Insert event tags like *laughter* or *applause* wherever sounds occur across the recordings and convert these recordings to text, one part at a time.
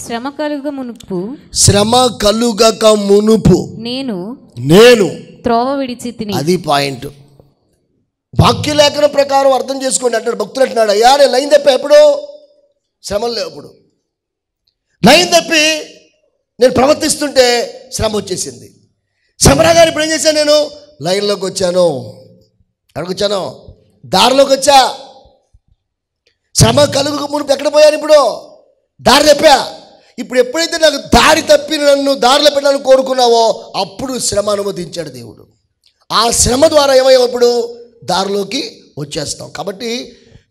శ్రమ కలుగ మునుపు శ్రమ కలుగక మునుపు నేను నేను త్రోవ విడిచి తిని అది పాయింట్ లేఖన ప్రకారం అర్థం చేసుకోండి అంటాడు భక్తులు అంటున్నాడు అయ్యా లైన్ తప్పి ఎప్పుడు శ్రమలు లేవుడు లైన్ తప్పి నేను ప్రవర్తిస్తుంటే శ్రమ వచ్చేసింది శ్రమ గారు ఇప్పుడు ఏం చేశాను నేను లైన్లోకి వచ్చాను అడుగుచ్చాను దారిలోకి వచ్చా శ్రమ కలుగు మునుపు ఎక్కడ పోయాను ఇప్పుడు దారి తప్పా ఇప్పుడు ఎప్పుడైతే నాకు దారి తప్పి నన్ను దారిలో పెట్టాలని కోరుకున్నావో అప్పుడు శ్రమ అనుమతించాడు దేవుడు ఆ శ్రమ ద్వారా ఏమయ్యప్పుడు దారిలోకి వచ్చేస్తాం కాబట్టి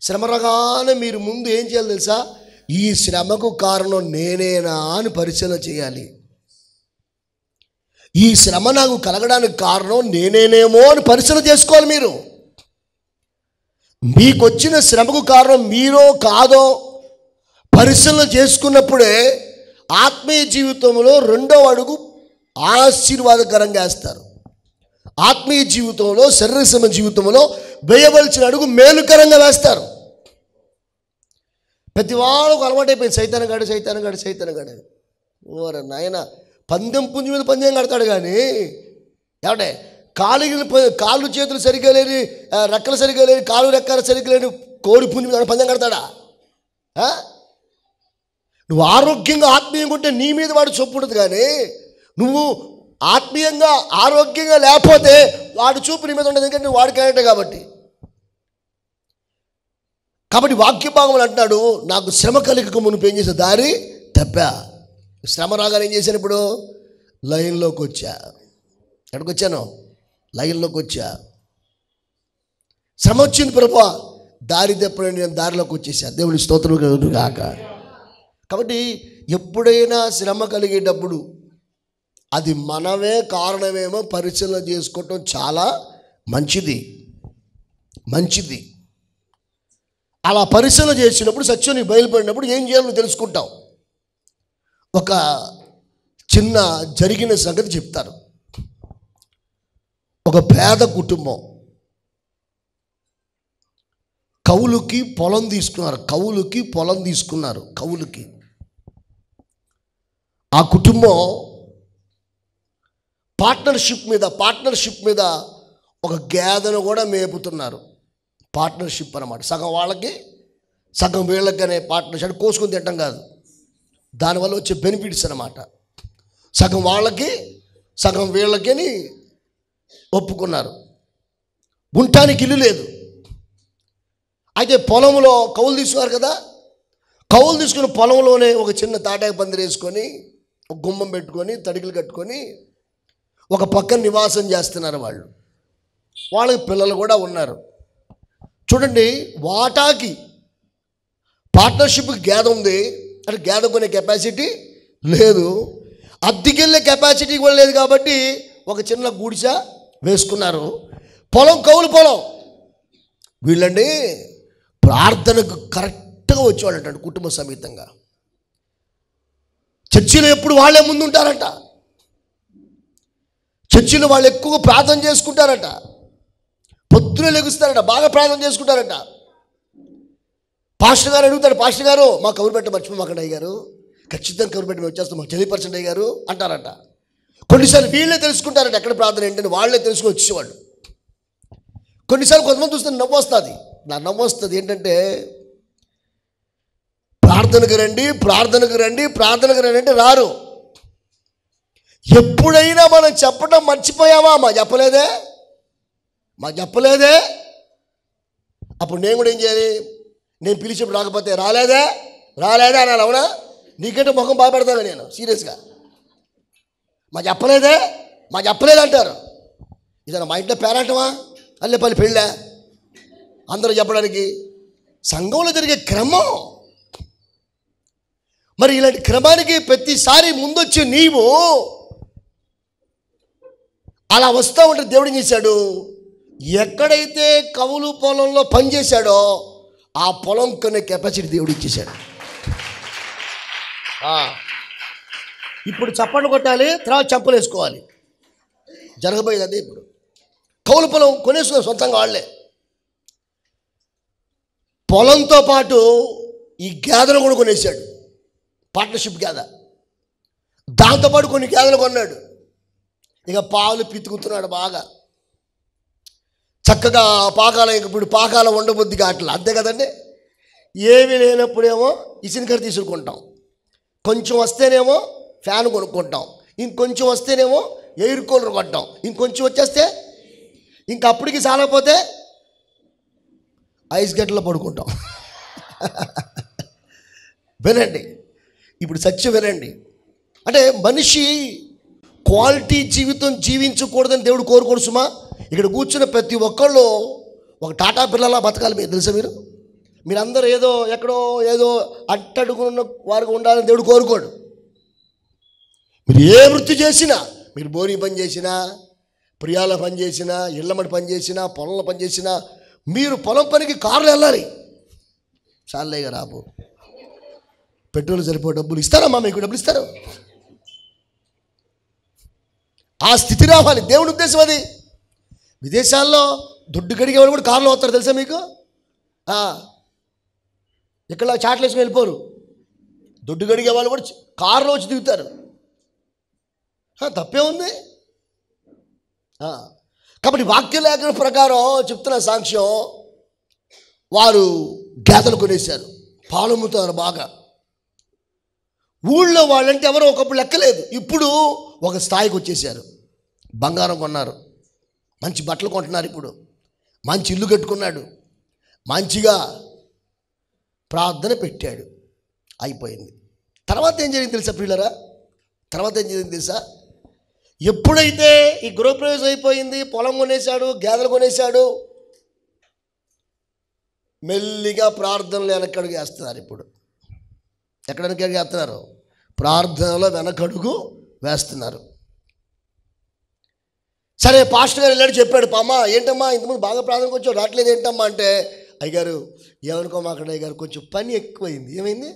శ్రమ రగానే మీరు ముందు ఏం చేయాలి తెలుసా ఈ శ్రమకు కారణం నేనేనా అని పరిశీలన చేయాలి ఈ శ్రమ నాకు కలగడానికి కారణం నేనేనేమో అని పరిశీలన చేసుకోవాలి మీరు మీకొచ్చిన శ్రమకు కారణం మీరో కాదో పరిశీలన చేసుకున్నప్పుడే ఆత్మీయ జీవితంలో రెండవ అడుగు ఆశీర్వాదకరంగా వేస్తారు ఆత్మీయ జీవితంలో శరీరసమ జీవితంలో వేయవలసిన అడుగు మేలుకరంగా వేస్తారు ప్రతి వాళ్ళకు అలవాటైపోయింది సైతానగాడు సైతానగాడు సైతానగాడు ఓరే నాయన పందెం పుంజు మీద పందెం కడతాడు కానీ ఏమంటే కాలు కాళ్ళు చేతులు సరిగ్గా లేని రెక్కలు సరిగ్గా లేని కాలు రెక్కలు సరిగ్గా లేని కోడి పుంజు మీద పందెం కడతాడా నువ్వు ఆరోగ్యంగా ఆత్మీయంగా ఉంటే నీ మీద వాడు చూపుడదు కానీ నువ్వు ఆత్మీయంగా ఆరోగ్యంగా లేకపోతే వాడు చూపు నీ మీద ఉండదు ఎందుకంటే నువ్వు వాడు క్యారెక్టర్ కాబట్టి కాబట్టి వాక్య భాగములు అంటున్నాడు నాకు శ్రమ కలిగక మునుపు ఏం చేసే దారి తప్పా శ్రమ రాగానే ఏం చేశాను ఇప్పుడు లైన్లోకి వచ్చా ఎక్కడికి వచ్చాను లైన్లోకి వచ్చా శ్రమ వచ్చింది ప్రభా దారి తప్పని నేను దారిలోకి వచ్చేసా దేవుని స్తోత్రం కాక కాబట్టి ఎప్పుడైనా శ్రమ కలిగేటప్పుడు అది మనమే కారణమేమో పరిశీలన చేసుకోవటం చాలా మంచిది మంచిది అలా పరిశీలన చేసినప్పుడు సత్యం బయలుపడినప్పుడు ఏం చేయాలో తెలుసుకుంటాం ఒక చిన్న జరిగిన సంగతి చెప్తారు ఒక పేద కుటుంబం కవులుకి పొలం తీసుకున్నారు కవులుకి పొలం తీసుకున్నారు కవులుకి ఆ కుటుంబం పార్ట్నర్షిప్ మీద పార్ట్నర్షిప్ మీద ఒక గేదెను కూడా మేపుతున్నారు పార్ట్నర్షిప్ అనమాట సగం వాళ్ళకి సగం వీళ్ళకి అనే పార్ట్నర్షిప్ కోసుకొని తింటాం కాదు దానివల్ల వచ్చే బెనిఫిట్స్ అనమాట సగం వాళ్ళకి సగం వీళ్ళకి అని ఒప్పుకున్నారు ఉండటానికి ఇల్లు లేదు అయితే పొలంలో కౌలు తీసుకున్నారు కదా కౌలు తీసుకున్న పొలంలోనే ఒక చిన్న తాటాకు పందిరేసుకొని ఒక గుమ్మం పెట్టుకొని తడికలు కట్టుకొని ఒక పక్కన నివాసం చేస్తున్నారు వాళ్ళు వాళ్ళకి పిల్లలు కూడా ఉన్నారు చూడండి వాటాకి పార్ట్నర్షిప్ గేద ఉంది అంటే గేద కొనే కెపాసిటీ లేదు అద్దెకెళ్ళే కెపాసిటీ కూడా లేదు కాబట్టి ఒక చిన్న గుడిస వేసుకున్నారు పొలం కౌలు పొలం వీళ్ళండి ప్రార్థనకు కరెక్ట్గా అంటే కుటుంబ సమేతంగా చర్చిలో ఎప్పుడు వాళ్ళే ముందు ఉంటారట చర్చిలో వాళ్ళు ఎక్కువ ప్రార్థన చేసుకుంటారట పొద్దున లెగుస్తారట బాగా ప్రార్థన చేసుకుంటారట పాస్టర్ గారు అడుగుతారు పాస్టర్ గారు మా కబురు పెట్ట మర్చిపోమాకండి అయ్య గారు ఖచ్చితంగా కబురు పెట్టి వచ్చేస్తాం మాకు తెలియపరచండి అయ్య గారు అంటారట కొన్నిసార్లు వీళ్ళే తెలుసుకుంటారట ఎక్కడ ప్రార్థన ఏంటని వాళ్ళే తెలుసుకుని వచ్చేవాళ్ళు కొన్నిసార్లు కొంతమంది చూస్తే నవ్వు వస్తుంది నా నవ్వు వస్తుంది ఏంటంటే ప్రార్థనకు రండి ప్రార్థనకు రండి ప్రార్థనకు రండి అంటే రారు ఎప్పుడైనా మనం చెప్పడం మర్చిపోయావా మా చెప్పలేదే మా చెప్పలేదే అప్పుడు నేను కూడా ఏం చేయాలి నేను పిలిచినప్పుడు రాకపోతే రాలేదే రాలేదే అన్నాను అవునా నీకంటే ముఖం బాగుపడతాను నేను సీరియస్గా మా చెప్పలేదే మా అంటారు ఇదన్నా మా ఇంట్లో పేరాటమా అల్లెపల్లి పెళ్ళా అందరూ చెప్పడానికి సంఘంలో జరిగే క్రమం మరి ఇలాంటి క్రమానికి ప్రతిసారి ముందొచ్చి నీవు అలా వస్తూ ఉంటే దేవుడు చేశాడు ఎక్కడైతే కవులు పొలంలో పనిచేశాడో ఆ పొలం కొనే కెపాసిటీ దేవుడు ఇచ్చేశాడు ఇప్పుడు చప్పట్లు కొట్టాలి తర్వాత చెప్పులు వేసుకోవాలి జరగబోయేది అదే ఇప్పుడు కవులు పొలం కొనేసుకో సొంతంగా వాళ్ళే పొలంతో పాటు ఈ గ్యాదర్ కూడా కొనేసాడు పార్ట్నర్షిప్ గేద దాంతోపాటు కొన్ని గేదలు కొన్నాడు ఇక పాలు పితుకుతున్నాడు బాగా చక్కగా పాకాల ఇంక ఇప్పుడు పాకాల ఉండబుద్ధి కావట్లే అంతే కదండి ఏమి లేనప్పుడేమో ఇసినకర తీసుకుంటాం కొంచెం వస్తేనేమో ఫ్యాన్ కొనుక్కుంటాం ఇంకొంచెం వస్తేనేమో ఎయిర్ కూలర్ కొట్టాం ఇంకొంచెం వచ్చేస్తే ఇంక అప్పటికి సాలకపోతే ఐస్ గడ్డలో పడుకుంటాం *laughs* వినండి ఇప్పుడు సత్యం వినండి అంటే మనిషి క్వాలిటీ జీవితం జీవించకూడదని దేవుడు కోరుకోడు సుమా ఇక్కడ కూర్చున్న ప్రతి ఒక్కళ్ళు ఒక టాటా పిల్లలా బతకాలి మీరు తెలుసా మీరు మీరందరూ ఏదో ఎక్కడో ఏదో అట్టడుగున్న వారికి ఉండాలని దేవుడు కోరుకోడు మీరు ఏ వృత్తి చేసినా మీరు బోరీ పని చేసినా ప్రియాల పని చేసినా ఇళ్ళమడి పని చేసినా పొలంలో పని చేసినా మీరు పొలం పనికి కారులు వెళ్ళాలి చాలేగా రాబో పెట్రోల్ సరిపో డబ్బులు ఇస్తారమ్మా మీకు డబ్బులు ఇస్తారు ఆ స్థితి రావాలి దేవుడి ఉద్దేశం అది విదేశాల్లో దుడ్డు కడిగే వాళ్ళు కూడా కార్లో వస్తారు తెలుసా మీకు ఇక్కడ చాట్లు వేసుకుని వెళ్ళిపోరు దుడ్డు కడిగే వాళ్ళు కూడా కారులో వచ్చి దిగుతారు తప్పే ఉంది కాబట్టి వాక్య ప్రకారం చెప్తున్న సాక్ష్యం వారు గేదలు కొనేశారు పాలు అమ్ముతారు బాగా ఊళ్ళో వాళ్ళంటే ఎవరో ఒకప్పుడు లెక్కలేదు ఇప్పుడు ఒక స్థాయికి వచ్చేసారు బంగారం కొన్నారు మంచి బట్టలు కొంటున్నారు ఇప్పుడు మంచి ఇల్లు కట్టుకున్నాడు మంచిగా ప్రార్థన పెట్టాడు అయిపోయింది తర్వాత ఏం జరిగింది తెలుసా పిల్లరా తర్వాత ఏం జరిగింది తెలుసా ఎప్పుడైతే ఈ గృహప్రవేశం అయిపోయింది పొలం కొనేశాడు గేదెలు కొనేశాడు మెల్లిగా ప్రార్థనలు వెనక్కడ వేస్తున్నారు ఇప్పుడు ఎక్కడ చేస్తున్నారు ప్రార్థనలో వెనకడుగు వేస్తున్నారు సరే పాస్టర్ గారు వెళ్ళాడు చెప్పాడు పామా ఏంటమ్మా ఇంతకుముందు బాగా ప్రార్థనకు వచ్చావు రావట్లేదు ఏంటమ్మా అంటే అయ్యారు ఏమనుకో అక్కడ అయ్యారు కొంచెం పని ఎక్కువైంది ఏమైంది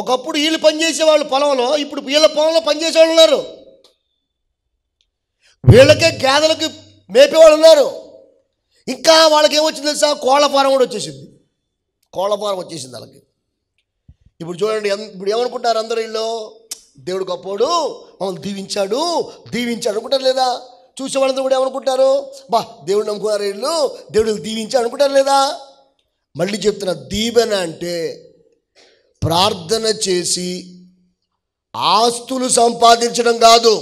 ఒకప్పుడు వీళ్ళు పనిచేసేవాళ్ళు పొలంలో ఇప్పుడు వీళ్ళ పొలంలో పనిచేసేవాళ్ళు ఉన్నారు వీళ్ళకే గేదలకి మేపేవాళ్ళు ఉన్నారు ఇంకా వాళ్ళకి ఏమొచ్చింది తెలుసా కోళ్ళ ఫారం కూడా వచ్చేసింది కోళ్ళ ఫారం వచ్చేసింది వాళ్ళకి ఇప్పుడు చూడండి ఇప్పుడు ఏమనుకుంటారు అందరూ వీళ్ళు దేవుడు గొప్పోడు మమ్మల్ని దీవించాడు దీవించాడు అనుకుంటారు లేదా చూసే వాళ్ళందరూ కూడా ఏమనుకుంటారు బా దేవుడు నమ్ముకున్నారు ఇల్లు దేవుడు దీవించాడు అనుకుంటారు లేదా మళ్ళీ చెప్తున్నా దీవెన అంటే ప్రార్థన చేసి ఆస్తులు సంపాదించడం కాదు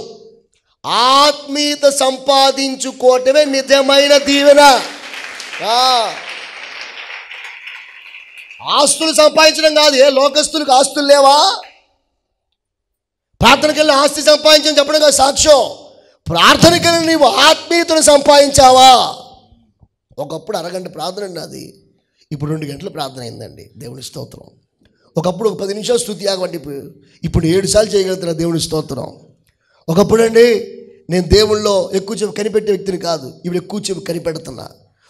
ఆత్మీయత సంపాదించుకోవటమే నిజమైన దీవెన ఆస్తులు సంపాదించడం కాదు ఏ లోకస్తులకు ఆస్తులు లేవా ప్రార్థనకెళ్ళి ఆస్తి సంపాదించని చెప్పడం కాదు సాక్ష్యం ప్రార్థనకెళ్ళి నీవు ఆత్మీయతను సంపాదించావా ఒకప్పుడు అరగంట ప్రార్థన అండి అది ఇప్పుడు రెండు గంటలు ప్రార్థన అయిందండి దేవుని స్తోత్రం ఒకప్పుడు ఒక పది నిమిషాలు స్థుతి ఆగండి ఇప్పుడు ఏడు సార్లు చేయగలుగుతున్నా దేవుని స్తోత్రం ఒకప్పుడు అండి నేను దేవుళ్ళో ఎక్కువ చెప్పు కనిపెట్టే వ్యక్తిని కాదు ఇప్పుడు ఎక్కువ చెప్పు కనిపెడుతున్నా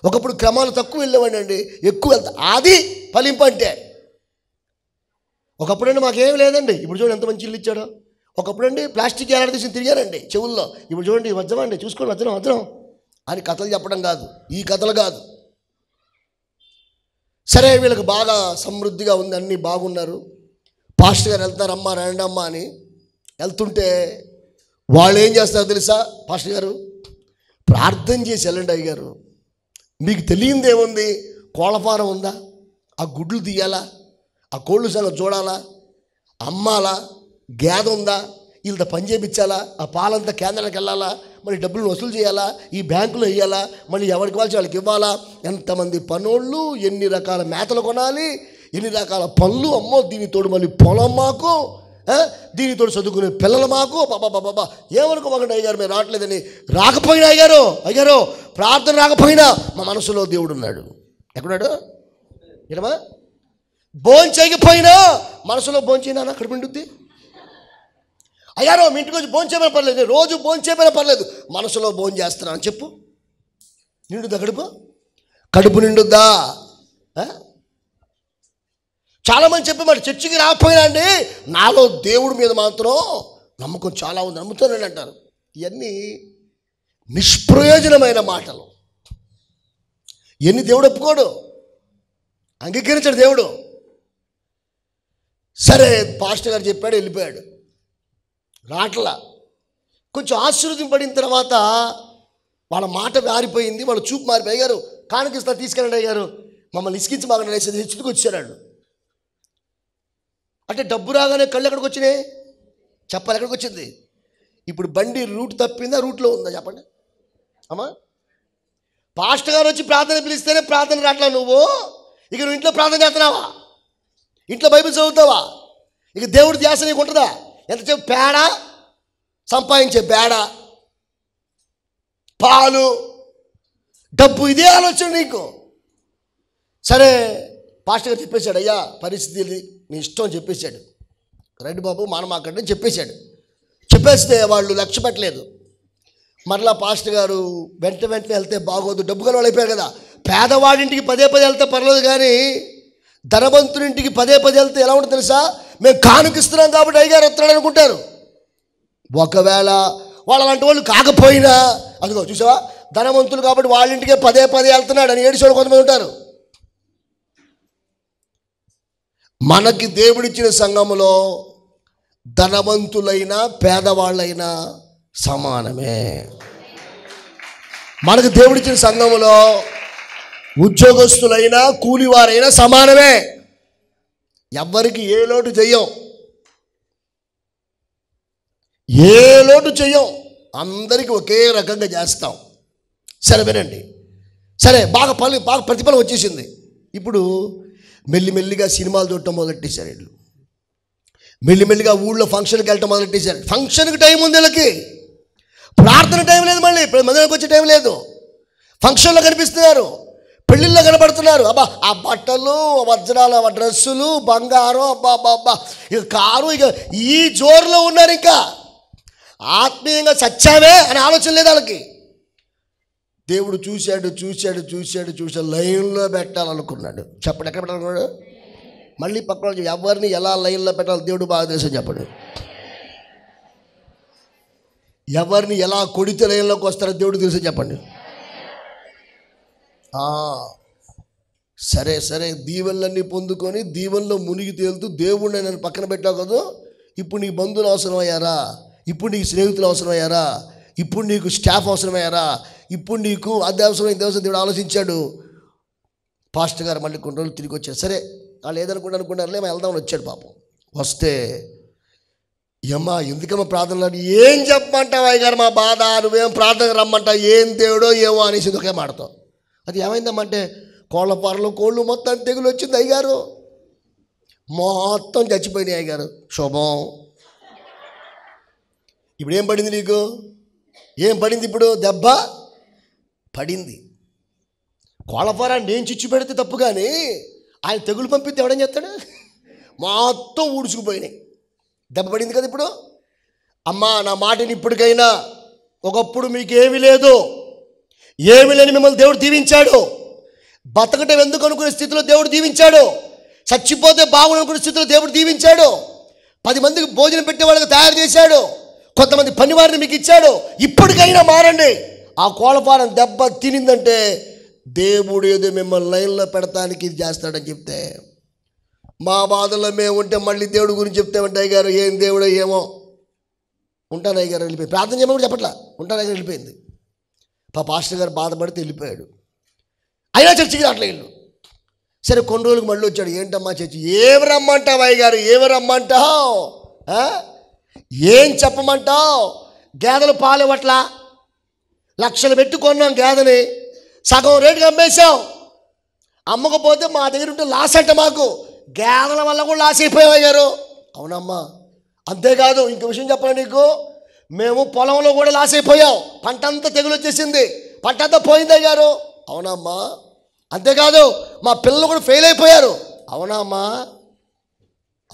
ఒకప్పుడు క్రమాలు తక్కువ అండి ఎక్కువ వెళ్తా అది ఫలింపు అంటే ఒకప్పుడండి మాకేం లేదండి ఇప్పుడు చూడండి ఎంత మంచి ఇల్లు ఇచ్చాడో ఒకప్పుడండి ప్లాస్టిక్ తీసి తిరిగారండి చెవుల్లో ఇప్పుడు చూడండి అండి చూసుకోండి వజ్రం వజ్రం అని కథలు చెప్పడం కాదు ఈ కథలు కాదు సరే వీళ్ళకి బాగా సమృద్ధిగా ఉంది అన్నీ బాగున్నారు పాస్ట్ గారు వెళ్తారమ్మా రండమ్మా అని వెళ్తుంటే వాళ్ళు ఏం చేస్తారు తెలుసా పాస్టర్ గారు ప్రార్థన చేసి వెళ్ళండి అయ్యారు మీకు ఏముంది కోళ్ళఫారం ఉందా ఆ గుడ్లు తీయాలా ఆ కోళ్ళు సంగతి చూడాలా అమ్మాలా గేద ఉందా వీళ్ళతో పని చేయించాలా ఆ పాలంతా కేంద్రానికి వెళ్ళాలా మరి డబ్బులు వసూలు చేయాలా ఈ బ్యాంకులో వేయాలా మళ్ళీ ఎవరికి వాళ్ళు వాళ్ళకి ఇవ్వాలా ఎంతమంది పనోళ్ళు ఎన్ని రకాల మేతలు కొనాలి ఎన్ని రకాల పనులు అమ్మో దీని తోడు మళ్ళీ పొలం మాకు దీనితో చదువుకునే పిల్లలు మాకు బాబా బాబా ఏమనుకో మాకండి అయ్యారు మీరు రావట్లేదని రాకపోయినా అయ్యారు అయ్యారు ప్రార్థన రాకపోయినా మా మనసులో దేవుడు ఉన్నాడు ఎక్కడున్నాడు ఏమా భోంచకపోయినా మనసులో భోంచైనా అక్కడ పిండుద్ది అయ్యారో మీ ఇంటికి వచ్చి భోజనం పర్లేదు రోజు భోజనం పర్లేదు మనసులో భోజనం అని చెప్పు నిండుదా కడుపు కడుపు నిండుద్దా చాలామంది చెప్పి మరి చర్చికి రాకపోయినా అండి నాలో దేవుడి మీద మాత్రం నమ్మకం చాలా ఉంది నమ్ముతానని అంటారు ఇవన్నీ నిష్ప్రయోజనమైన మాటలు ఎన్ని దేవుడు ఒప్పుకోడు అంగీకరించాడు దేవుడు సరే పాస్టర్ గారు చెప్పాడు వెళ్ళిపోయాడు రాట్లా కొంచెం ఆశీర్వదింపడిన తర్వాత వాళ్ళ మాట మారిపోయింది వాళ్ళ చూపు మారిపోయి కానుక ఇస్తా తీసుకెళ్ళండి అయ్యారు మమ్మల్ని ఇసికించి మాకు నేను హెచ్చుకు వచ్చాడు అంటే డబ్బు రాగానే కళ్ళు ఎక్కడికి వచ్చినాయి చెప్పాలి ఎక్కడికి వచ్చింది ఇప్పుడు బండి రూట్ తప్పిందా రూట్లో ఉందా చెప్పండి అమ్మా పాస్టర్ గారు వచ్చి ప్రార్థన పిలిస్తేనే ప్రార్థన రాట్లా నువ్వు ఇక నువ్వు ఇంట్లో ప్రార్థన చేస్తున్నావా ఇంట్లో బైబిల్ చదువుతావా ఇక దేవుడి ధ్యాస నీకు ఉంటుందా చెప్పు పేడ సంపాదించే పేడ పాలు డబ్బు ఇదే ఆలోచన నీకు సరే పాస్టర్ గారు చెప్పేశాడు అయ్యా పరిస్థితి నీ ఇష్టం చెప్పేశాడు రైట్ బాబు మనం అక్కడి చెప్పేశాడు చెప్పేస్తే వాళ్ళు లక్ష్య పెట్టలేదు మరలా పాస్టర్ గారు వెంట వెంటనే వెళ్తే బాగోదు డబ్బు గల అయిపోయారు కదా పేదవాడింటికి పదే పదే వెళ్తే పర్లేదు కానీ ధనవంతుడింటికి పదే పదే వెళ్తే ఎలా ఉంటుంది తెలుసా మేము కానుకిస్తున్నాం కాబట్టి అయ్యగారు వస్తున్నాడు అనుకుంటారు ఒకవేళ వాళ్ళు లాంటి వాళ్ళు కాకపోయినా అదిగో చూసావా ధనవంతులు కాబట్టి వాళ్ళ ఇంటికే పదే పదే వెళ్తున్నాడు అని ఏడిచేవాళ్ళు కొంతమంది ఉంటారు మనకి దేవుడిచ్చిన సంఘములో ధనవంతులైనా పేదవాళ్ళైనా సమానమే మనకు దేవుడిచ్చిన సంఘములో ఉద్యోగస్తులైనా కూలివారైనా సమానమే ఎవ్వరికి ఏ లోటు చెయ్యం ఏ లోటు చెయ్యం అందరికీ ఒకే రకంగా చేస్తాం సరే వినండి సరే బాగా పని బాగా ప్రతిఫలం వచ్చేసింది ఇప్పుడు మెల్లిమెల్లిగా సినిమాలు చూడటం మొదలెట్టేశారు వీళ్ళు మెల్లిమెల్లిగా ఊళ్ళో ఫంక్షన్కి వెళ్ళటం మొదలెట్టేశారు ఫంక్షన్కి టైం ఉంది వీళ్ళకి ప్రార్థన టైం లేదు మళ్ళీ మందిరానికి వచ్చే టైం లేదు ఫంక్షన్లో కనిపిస్తున్నారు పెళ్ళిళ్ళలో కనబడుతున్నారు అబ్బా ఆ బట్టలు వజ్రాలు ఆ డ్రెస్సులు బంగారం అబ్బా అబ్బా అబ్బా ఇక కారు ఇక ఈ జోరులో ఉన్నారు ఇంకా ఆత్మీయంగా చచ్చావే అని ఆలోచన లేదు వాళ్ళకి దేవుడు చూశాడు చూశాడు చూశాడు చూశాడు లైన్లో పెట్టాలనుకున్నాడు చెప్పండి ఎక్కడ పెట్టాలనుకున్నాడు మళ్ళీ పక్కన ఎవరిని ఎలా లైన్లో పెట్టాలి దేవుడు బాగా తెలుసు చెప్పండి ఎవరిని ఎలా కొడితే లైన్లోకి వస్తారో దేవుడు తెలుసు చెప్పండి సరే సరే దీవెనలన్నీ పొందుకొని దీవెనలో మునిగి తేలుతూ దేవుడిని నేను పక్కన పెట్టావు కదా ఇప్పుడు నీ బంధువులు అవసరమయ్యారా ఇప్పుడు నీకు స్నేహితులు అవసరమయ్యారా ఇప్పుడు నీకు స్టాఫ్ అవసరమయ్యారా ఇప్పుడు నీకు అది అవసరం ఇది అవసరం దేవుడు ఆలోచించాడు పాస్టర్ గారు మళ్ళీ కొన్ని రోజులు తిరిగి వచ్చారు సరే వాళ్ళు ఏదనుకుంటా అనుకున్నారులే మేము వెళ్దామని వచ్చాడు పాపం వస్తే ఏమ్మా ఎందుకమ్మా ప్రార్థనలు ఏం చెప్పమంటావు అయ్యగారు మా బాధ నువ్వేం ప్రార్థన రమ్మంటా ఏం దేవుడో ఏమో అనేసి ఒకే మాడతావు అది ఏమైందమ్మంటే కోళ్ళ పారలు కోళ్ళు మొత్తం తెగులు వచ్చింది అయ్యగారు మొత్తం చచ్చిపోయినాయి అయ్యగారు శుభం ఇప్పుడు ఏం పడింది నీకు ఏం పడింది ఇప్పుడు దెబ్బ పడింది కోళ్ళఫారాన్ని నేను చిచ్చు పెడితే తప్పు కానీ ఆయన తెగులు పంపితే ఎవడం చేస్తాడు మొత్తం ఊడ్చుకుపోయినాయి దెబ్బ పడింది కదా ఇప్పుడు అమ్మా నా మాటని ఇప్పటికైనా ఒకప్పుడు మీకు ఏమి లేదు ఏమి లేని మిమ్మల్ని దేవుడు దీవించాడు బతకటం ఎందుకు అనుకునే స్థితిలో దేవుడు దీవించాడు చచ్చిపోతే బాగుండు అనుకునే స్థితిలో దేవుడు దీవించాడు పది మందికి భోజనం పెట్టే వాళ్ళకి తయారు చేశాడు కొంతమంది పనివారిని మీకు ఇచ్చాడు ఇప్పటికైనా మారండి ఆ కోళ్ళఫారం దెబ్బ తినిందంటే దేవుడు ఏదో మిమ్మల్ని లైన్లో పెడతానికి ఇది చేస్తాడని చెప్తే మా బాధల్లో మేము ఉంటే మళ్ళీ దేవుడు గురించి చెప్తామంటే అయ్యారు ఏం దేవుడో ఏమో ఉంటాను అయ్యారు వెళ్ళిపోయి ప్రార్థన చేయమని చెప్పట్లా ఉంటాను అయ్యారు వెళ్ళిపోయింది పాప పాస్టర్ గారు బాధపడితే వెళ్ళిపోయాడు అయినా చర్చికి రావట్లే వీళ్ళు సరే కొన్ని రోజులకు మళ్ళీ వచ్చాడు ఏంటమ్మా చర్చి ఏమి రమ్మంటావు అయ్యగారు ఏమి రమ్మంటావు ఏం చెప్పమంటావు గేదెలు పాలు ఇవ్వట్లా లక్షలు పెట్టి కొన్నాం గేదని సగం రేటుకి అమ్మేశాం అమ్మకపోతే మా దగ్గర ఉంటే లాస్ అంట మాకు గేదల వల్ల కూడా లాస్ అయిపోయారు అవునమ్మా అంతేకాదు ఇంక విషయం చెప్పాలి నీకు మేము పొలంలో కూడా లాస్ అయిపోయాం పంట అంతా తెగులు వచ్చేసింది పంట అంతా పోయింది అయ్యారు అవునమ్మా అంతేకాదు మా పిల్లలు కూడా ఫెయిల్ అయిపోయారు అవునామ్మా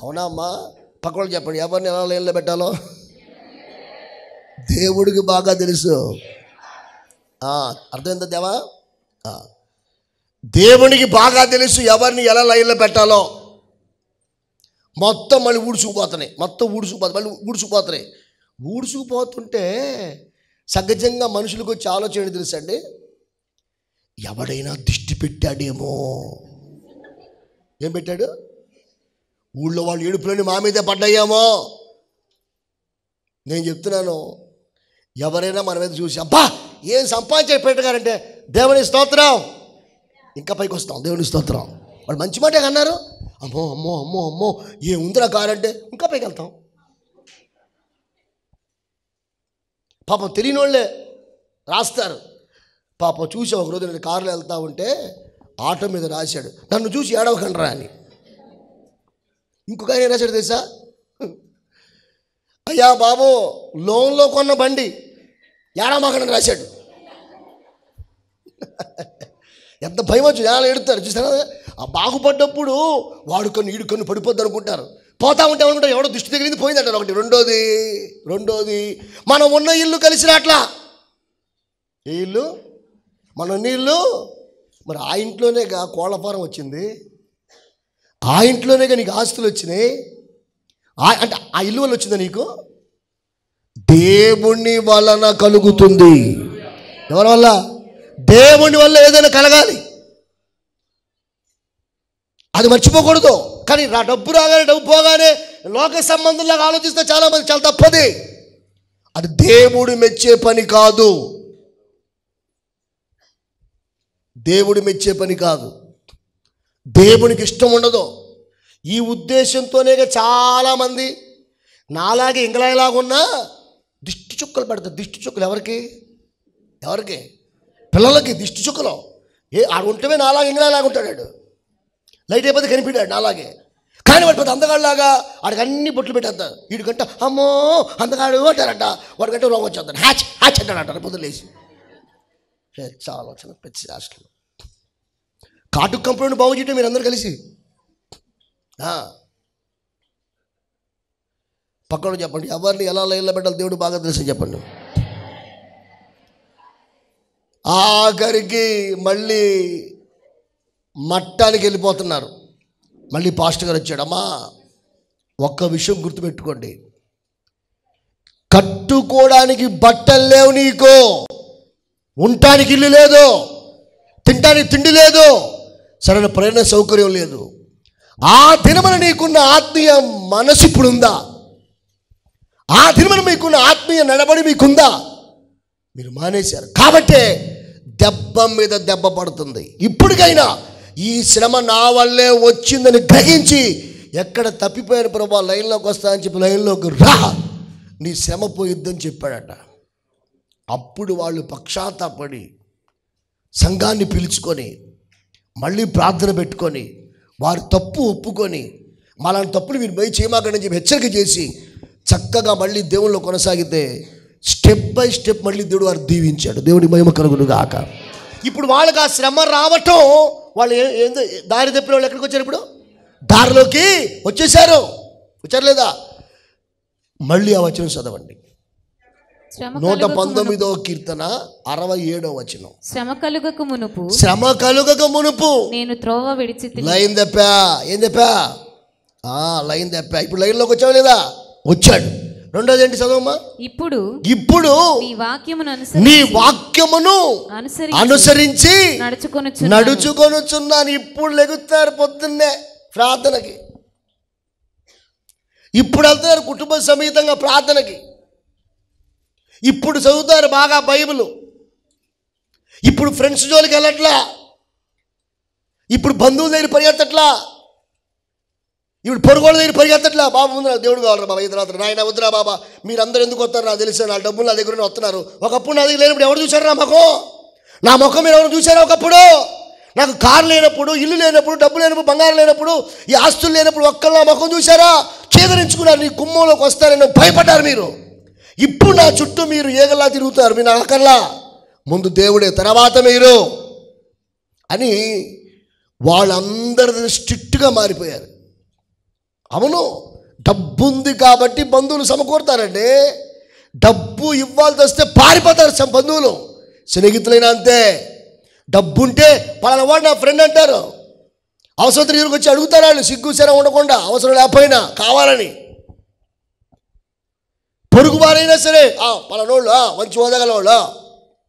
అవునామ్మా పక్కన చెప్పండి ఎవరిని ఎలా నీళ్ళు పెట్టాలో దేవుడికి బాగా తెలుసు అర్థమైందా దేవా దేవునికి బాగా తెలుసు ఎవరిని ఎలా లైన్లో పెట్టాలో మొత్తం మళ్ళీ ఊడ్చుకుపోతున్నాయి మొత్తం ఊడ్చుకుపోతుంది మళ్ళీ ఊడ్చుకుపోతున్నాయి ఊడ్చుకుపోతుంటే సహజంగా మనుషులకు వచ్చి ఆలోచన తెలుసండి ఎవడైనా దిష్టి పెట్టాడేమో ఏం పెట్టాడు ఊళ్ళో వాళ్ళు ఏడుపులని మా మీదే పడ్డాయేమో నేను చెప్తున్నాను ఎవరైనా మన మీద చూసి అబ్బా ఏం సంపాదించే పెట్టగారంటే దేవుని స్తోత్రం ఇంకా పైకి వస్తాం దేవుని స్తోత్రం వాళ్ళు మంచి మాటే అన్నారు అమ్మో అమ్మో అమ్మో అమ్మో ఏముందిరా కారంటే ఇంకా పైకి వెళ్తాం పాపం తెలియని వాళ్ళే రాస్తారు పాపం చూసి ఒకరోజు నేను కారులో వెళ్తా ఉంటే ఆటో మీద రాశాడు నన్ను చూసి ఏడవకండ్రా అని ఇంకొక ఆయన రాశాడు తెలుసా అయ్యా బాబు లోన్లో కొన్న బండి ఏడామోకండి రాశాడు ఎంత భయం వచ్చి జనాలు ఎడుతారు చూసారా ఆ బాగుపడ్డప్పుడు వాడు కన్ను ఈడు కన్ను పడిపోద్దు అనుకుంటారు పోతా ఉంటే అనుకుంటారు ఎవడో దృష్టి తగిలింది పోయిందంట ఒకటి రెండోది రెండోది మనం ఉన్న ఇల్లు కలిసిన అట్లా ఏ ఇల్లు మన ఇల్లు మరి ఆ ఇంట్లోనేగా కోళ్ళఫారం వచ్చింది ఆ ఇంట్లోనేగా నీకు ఆస్తులు వచ్చినాయి అంటే ఆ ఇల్లు వల్ల వచ్చిందా నీకు దేవుని వలన కలుగుతుంది ఎవరి వల్ల దేవుని వల్ల ఏదైనా కలగాలి అది మర్చిపోకూడదు కానీ నా డబ్బు రాగానే డబ్బు పోగానే లోక సంబంధంలాగా ఆలోచిస్తే చాలా మంది చాలా తప్పది అది దేవుడు మెచ్చే పని కాదు దేవుడు మెచ్చే పని కాదు దేవునికి ఇష్టం ఉండదు ఈ ఉద్దేశంతోనే చాలామంది నాలాగే ఉన్నా చుక్కలు పెడతారు దిష్టి చుక్కలు ఎవరికి ఎవరికి పిల్లలకి దిష్టి చుక్కలు ఏ ఆడు ఉంటమే నాలాగే ఇంకా నాలాగుంటాడు లైట్ అయిపోతే కనిపించాడు నాలాగే కానీ వాడు పెద్ద అందగాడులాగా ఆడికి అన్ని బొట్లు పెట్టేస్తారు వీడికంట అమ్మో అందగాడు అంటారంట వాడికంటే రోగం వచ్చేస్తాను హ్యాచ్ హ్యాచ్ అంటారంట పొద్దు లేచి ఆలోచన పెద్ద రాష్ట్రంలో కాటు కంపెనీని బాగు చేయటం మీరు అందరూ కలిసి పక్కన చెప్పండి ఎవరిని ఎలా లైన్లో పెట్టాలి దేవుడు బాగా తెలిసి చెప్పండి ఆఖరికి మళ్ళీ మట్టానికి వెళ్ళిపోతున్నారు మళ్ళీ పాస్టర్ గారు వచ్చాడమ్మా ఒక్క విషయం గుర్తుపెట్టుకోండి కట్టుకోవడానికి బట్టలు లేవు నీకు ఉండటానికి ఇల్లు లేదు తినడానికి తిండి లేదు సరైన ప్రయాణ సౌకర్యం లేదు ఆ దినమన నీకున్న ఆత్మీయ మనసు ఇప్పుడు ఉందా ఆ తిరుమల మీకున్న ఆత్మీయ నడబడి మీకుందా మీరు మానేశారు కాబట్టే దెబ్బ మీద దెబ్బ పడుతుంది ఇప్పటికైనా ఈ శ్రమ నా వల్లే వచ్చిందని గ్రహించి ఎక్కడ తప్పిపోయిన ప్రభా లైన్లోకి వస్తా అని చెప్పి లైన్లోకి రా నీ శ్రమ పోయిద్దని చెప్పాడట అప్పుడు వాళ్ళు పక్షాతపడి సంఘాన్ని పిలుచుకొని మళ్ళీ ప్రార్థన పెట్టుకొని వారి తప్పు ఒప్పుకొని మాలాంటి తప్పులు మీరు పోయి చేయమాకండి చెప్పి హెచ్చరిక చేసి చక్కగా మళ్ళీ దేవుళ్ళు కొనసాగితే స్టెప్ బై స్టెప్ మళ్ళీ దేవుడు వారు దీవించాడు దేవుడి మహిమ కలుగును కాక ఇప్పుడు వాళ్ళకి ఆ శ్రమ రావటం వాళ్ళు ఏందో దారి తప్పిన వాళ్ళు ఎక్కడికి వచ్చారు ఇప్పుడు దారిలోకి వచ్చేసారు వచ్చారు లేదా మళ్ళీ ఆ వచనం చదవండి నూట పంతొమ్మిదో కీర్తన అరవై ఏడో వచనం శ్రమ కలుగక మునుపు శ్రమ కలుగక మునుపు నేను త్రోవ విడిచి లైన్ తెప్పా ఏం తెప్పా లైన్ తెప్పా ఇప్పుడు లోకి వచ్చావు లేదా వచ్చాడు రెండోది ఏంటి చదవమ్మా ఇప్పుడు ఇప్పుడు నీ వాక్యమును వాక్యమును అనుసరించి నడుచుకొని నడుచుకొనుచున్నాను ఇప్పుడు లెగుతారు పొద్దున్నే ప్రార్థనకి ఇప్పుడు వెళ్తారు కుటుంబ సమేతంగా ప్రార్థనకి ఇప్పుడు చదువుతారు బాగా బైబిల్ ఇప్పుడు ఫ్రెండ్స్ జోలికి వెళ్ళట్లా ఇప్పుడు బంధువుల దగ్గర పరిగెత్తట్లా ఇప్పుడు పొరుగుల దగ్గర పరిగెత్తట్లా బాబు ముందు దేవుడు కావాలి బాబా ఇద్దరు అతను నాయన వద్దురా బాబా అందరూ ఎందుకు వస్తారు నాకు తెలిసిన నా డబ్బులు నా దగ్గర వస్తున్నారు ఒకప్పుడు నా దగ్గర లేనప్పుడు ఎవరు చూశారు నా ముఖం నా ముఖం మీరు ఎవరు చూశారా ఒకప్పుడు నాకు కారు లేనప్పుడు ఇల్లు లేనప్పుడు డబ్బు లేనప్పుడు బంగారం లేనప్పుడు ఈ ఆస్తులు లేనప్పుడు ఒక్కరు నా ముఖం చూశారా చేదరించుకున్నారు నీ కుమ్మంలోకి వస్తారని భయపడ్డారు మీరు ఇప్పుడు నా చుట్టూ మీరు ఏగల్లా తిరుగుతారు మీ నా అక్కర్లా ముందు దేవుడే తర్వాత మీరు అని వాళ్ళందరి స్ట్రిక్ట్గా మారిపోయారు అవును డబ్బు ఉంది కాబట్టి బంధువులు సమకూరుతారండి డబ్బు ఇవ్వాల్సి వస్తే పారిపోతారు బంధువులు స్నేహితులైన అంతే డబ్బు ఉంటే పలానా వాడు నా ఫ్రెండ్ అంటారు అవసరం దగ్గరికి వచ్చి అడుగుతారు వాళ్ళు సిగ్గు సరే ఉండకుండా అవసరం లేకపోయినా కావాలని పొరుగు వారైనా సరే పలానోళ్ళు మంచి ఓదగలవాళ్ళు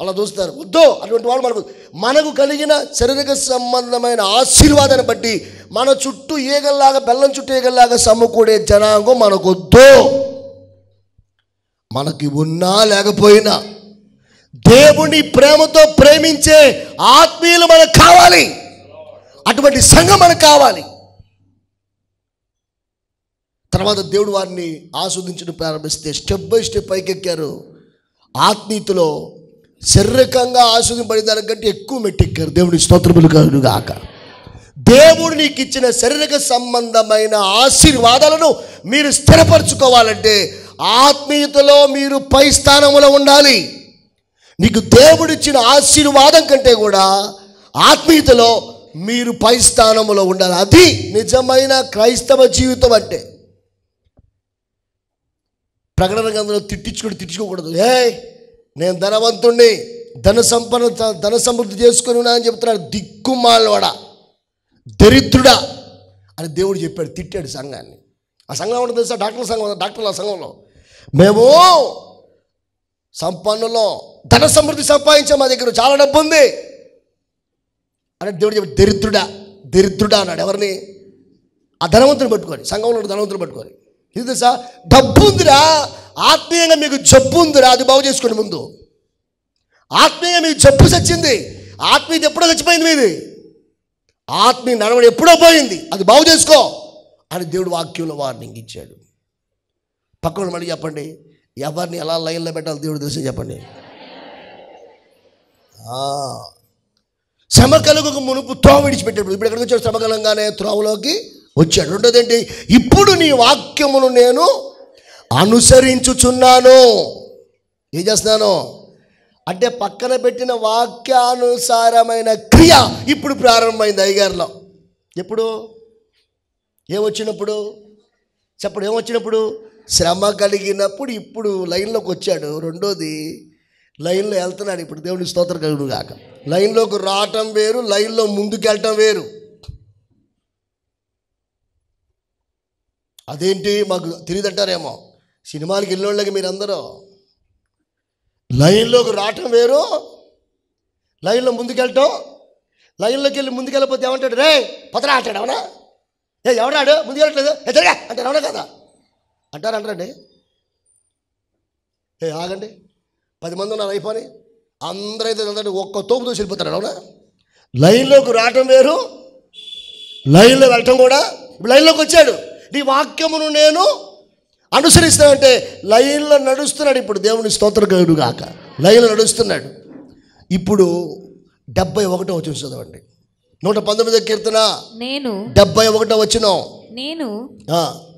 అలా చూస్తారు వద్దు అటువంటి వాళ్ళు మనకు మనకు కలిగిన శరీరక సంబంధమైన ఆశీర్వాదాన్ని బట్టి మన చుట్టూ ఈగల్లాగా బెల్లం చుట్టూ ఏగల్లాగా సమ్ముకూడే జనాంగం మనకు వద్దు మనకి ఉన్నా లేకపోయినా దేవుని ప్రేమతో ప్రేమించే ఆత్మీయులు మనకు కావాలి అటువంటి సంఘం మనకు కావాలి తర్వాత దేవుడు వారిని ఆస్వాదించడం ప్రారంభిస్తే స్టెప్ బై స్టెప్ పైకెక్కారు ఆత్మీయతలో శారీరకంగా ఆస్వాదింపడే దానికంటే ఎక్కువ మెట్టెక్కారు దేవుడి స్తోత్రములు కాదు గాక దేవుడు నీకు ఇచ్చిన శారీరక సంబంధమైన ఆశీర్వాదాలను మీరు స్థిరపరచుకోవాలంటే ఆత్మీయతలో మీరు పై స్థానంలో ఉండాలి నీకు దేవుడిచ్చిన ఆశీర్వాదం కంటే కూడా ఆత్మీయతలో మీరు పై స్థానంలో ఉండాలి అది నిజమైన క్రైస్తవ జీవితం అంటే ప్రకటన గంధంలో తిట్టించుకుని తిట్టించుకోకూడదు ఏ నేను ధనవంతుణ్ణి ధన సంపన్న ధన సమృద్ధి చేసుకుని ఉన్నా అని చెప్తున్నాడు దిక్కుమాలవాడా దరిద్రుడా అని దేవుడు చెప్పాడు తిట్టాడు సంఘాన్ని ఆ సంఘం ఉంటుంది సార్ డాక్టర్ల సంఘం డాక్టర్ల సంఘంలో మేము సంపన్నులో ధన సమృద్ధి సంపాదించాం మా దగ్గర చాలా డబ్బు ఉంది అని దేవుడు చెప్పి దరిద్రుడా దరిద్రుడా అన్నాడు ఎవరిని ఆ ధనవంతుని పట్టుకొని సంఘంలో ధనవంతుని పట్టుకొని ఇది తెలుసా డబ్బు ఉందిరా ఆత్మీయంగా మీకు జబ్బు ఉందిరా అది బాగు చేసుకోండి ముందు ఆత్మీయంగా మీకు జబ్బు చచ్చింది ఆత్మీయత ఎప్పుడో చచ్చిపోయింది మీది ఆత్మీయ నడవడి ఎప్పుడో పోయింది అది బాగు చేసుకో అని దేవుడు వాక్యంలో వార్నింగ్ ఇచ్చాడు పక్కన మళ్ళీ చెప్పండి ఎవరిని ఎలా లైన్లో పెట్టాలి దేవుడు తెలిసి చెప్పండి శ్రమ కలుగు మునుపు త్రోవ విడిచిపెట్టాడు ఇప్పుడు ఎక్కడికి వచ్చాడు శ్రమ త్రోవలోకి వచ్చాడు ఏంటి ఇప్పుడు నీ వాక్యమును నేను అనుసరించుచున్నాను ఏం చేస్తున్నాను అంటే పక్కన పెట్టిన వాక్యానుసారమైన క్రియ ఇప్పుడు ప్రారంభమైంది అయ్యగారిలో ఎప్పుడు ఏమొచ్చినప్పుడు చెప్పడు ఏమొచ్చినప్పుడు శ్రమ కలిగినప్పుడు ఇప్పుడు లైన్లోకి వచ్చాడు రెండోది లైన్లో వెళ్తున్నాడు ఇప్పుడు దేవుడి స్తోత్ర కలుగుడు కాక లైన్లోకి రావటం వేరు లైన్లో ముందుకెళ్ళటం వేరు అదేంటి మాకు తెలియదంటారేమో సినిమాలకు వెళ్ళినోళ్ళకి మీరందరూ లైన్లోకి రావటం వేరు లైన్లో ముందుకెళ్ళటం లైన్లోకి వెళ్ళి ముందుకెళ్ళిపోతే ఏమంటాడు రే పదరా అంటాడు అవునా ఏ ఎవడాడు ముందుకెళ్ళట్లేదు ఎదరగా అంటాడు అవునా కదా అంటారు అంటారండి ఏ ఆగండి పది మంది ఉన్నారు అయిపోని అందరైతే అందరూ ఒక్క తోపు దోసి వెళ్ళిపోతాడు అవునా లైన్లోకి రావటం వేరు లైన్లో వెళ్ళటం కూడా లైన్లోకి వచ్చాడు నీ వాక్యమును నేను అనుసరిస్తానంటే లైన్లో నడుస్తున్నాడు ఇప్పుడు దేవుని స్తోత్రగాడు కాక లైన్లో నడుస్తున్నాడు ఇప్పుడు డెబ్బై ఒకటో వచ్చిన చదవండి నూట పంతొమ్మిది కీర్తన నేను డెబ్బై ఒకటో వచ్చిన నేను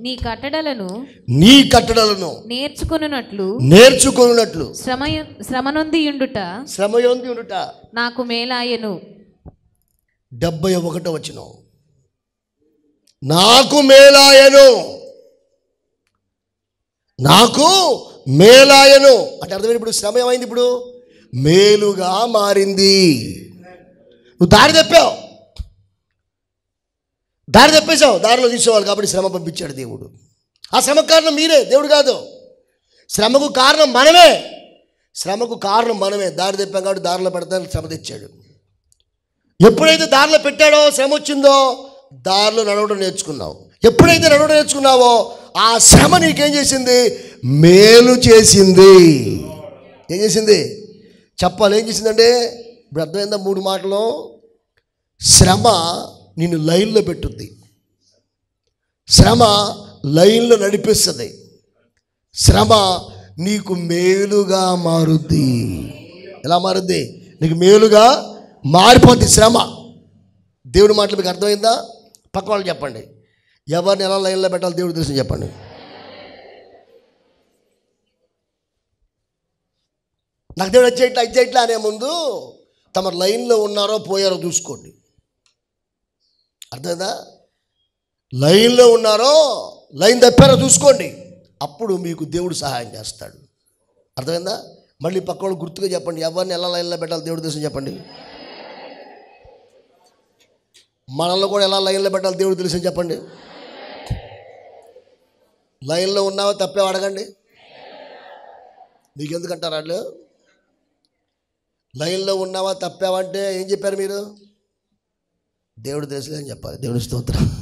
నీ కట్టడలను నీ కట్టడలను నేర్చుకున్నట్లు నేర్చుకున్నట్లు శ్రమ శ్రమనొంది ఉండుట శ్రమయొంది ఉండుట నాకు మేలాయను డెబ్బై ఒకటో వచ్చినావు నాకు మేలాయను నాకు మేలాయను అంటే అర్థమైంది ఇప్పుడు శ్రమ ఏమైంది ఇప్పుడు మేలుగా మారింది నువ్వు దారి తప్పావు దారి తప్పేశావు దారిలో తీసేవాళ్ళు కాబట్టి శ్రమ పంపించాడు దేవుడు ఆ శ్రమ కారణం మీరే దేవుడు కాదు శ్రమకు కారణం మనమే శ్రమకు కారణం మనమే దారి తెప్పాం కాబట్టి దారిలో పెడతాను శ్రమ తెచ్చాడు ఎప్పుడైతే దారిలో పెట్టాడో శ్రమ వచ్చిందో దారిలో నడవడం నేర్చుకున్నావు ఎప్పుడైతే నడవడం నేర్చుకున్నావో ఆ శ్రమ నీకేం చేసింది మేలు చేసింది ఏం చేసింది చెప్పాలి ఏం చేసిందంటే ఇప్పుడు అర్థమైందా మూడు మాటలు శ్రమ నిన్ను లైన్లో పెట్టుద్ది శ్రమ లైన్లో నడిపిస్తుంది శ్రమ నీకు మేలుగా మారుద్ది ఎలా మారుద్ది నీకు మేలుగా మారిపోద్ది శ్రమ దేవుడి మాటలు మీకు అర్థమైందా పక్క వాళ్ళు చెప్పండి ఎవరిని ఎలా లైన్లో పెట్టాలి దేవుడు తెలిసి చెప్పండి నాకు దేవుడు వచ్చేట్లా ఇచ్చేట్లా అనే ముందు తమ లైన్లో ఉన్నారో పోయారో చూసుకోండి అర్థమైందా లైన్లో ఉన్నారో లైన్ తప్పారో చూసుకోండి అప్పుడు మీకు దేవుడు సహాయం చేస్తాడు అర్థమైందా మళ్ళీ వాళ్ళు గుర్తుగా చెప్పండి ఎవరిని ఎలా లైన్లో పెట్టాలి దేవుడు తెలుసు చెప్పండి మనల్ని కూడా ఎలా లైన్లో పెట్టాలి దేవుడు తెలుసు చెప్పండి లైన్లో ఉన్నావా తప్పే అడగండి మీకు ఎందుకంటారు వాళ్ళు లైన్లో ఉన్నావా తప్పావంటే ఏం చెప్పారు మీరు దేవుడు తెలుసు అని చెప్పాలి దేవుడు స్తోత్రం